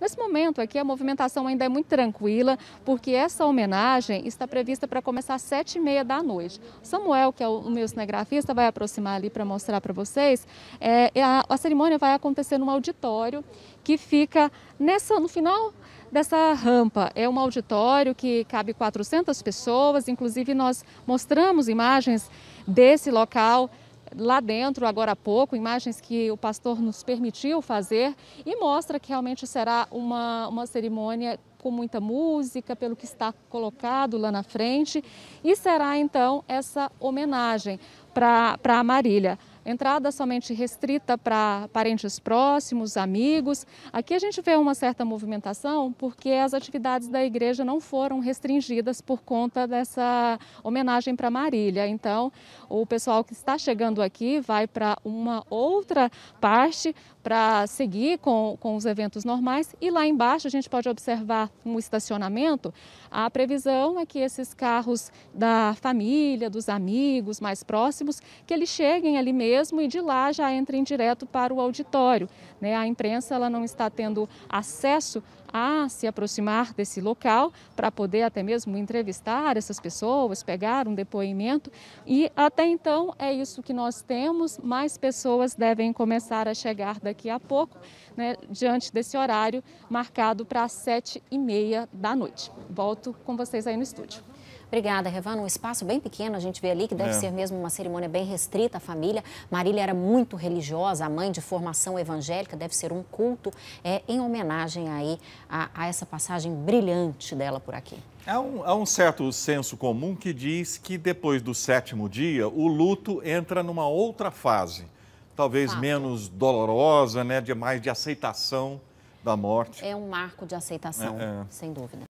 Nesse momento aqui, a movimentação ainda é muito tranquila, porque essa homenagem está prevista para começar às sete e meia da noite. Samuel, que é o meu cinegrafista, vai aproximar ali para mostrar para vocês. É, é a, a cerimônia vai acontecer num auditório que fica nessa, no final dessa rampa. É um auditório que cabe 400 pessoas, inclusive nós mostramos imagens desse local lá dentro agora há pouco, imagens que o pastor nos permitiu fazer e mostra que realmente será uma, uma cerimônia com muita música, pelo que está colocado lá na frente, e será então essa homenagem para a Marília entrada somente restrita para parentes próximos, amigos. Aqui a gente vê uma certa movimentação porque as atividades da igreja não foram restringidas por conta dessa homenagem para Marília. Então, o pessoal que está chegando aqui vai para uma outra parte para seguir com, com os eventos normais. E lá embaixo a gente pode observar um estacionamento. A previsão é que esses carros da família, dos amigos mais próximos, que eles cheguem ali mesmo e de lá já entrem direto para o auditório. Né? A imprensa ela não está tendo acesso a se aproximar desse local para poder até mesmo entrevistar essas pessoas, pegar um depoimento. E até então é isso que nós temos, mais pessoas devem começar a chegar daqui daqui a pouco, né, diante desse horário marcado para as sete e meia da noite. Volto com vocês aí no estúdio. Obrigada, Revana. Um espaço bem pequeno, a gente vê ali que deve é. ser mesmo uma cerimônia bem restrita à família. Marília era muito religiosa, a mãe de formação evangélica, deve ser um culto é, em homenagem aí a, a essa passagem brilhante dela por aqui. Há um, há um, certo senso comum que diz que depois do sétimo dia, o luto entra numa outra fase talvez Fato. menos dolorosa, né? De mais de aceitação da morte. É um marco de aceitação, é, é. sem dúvida.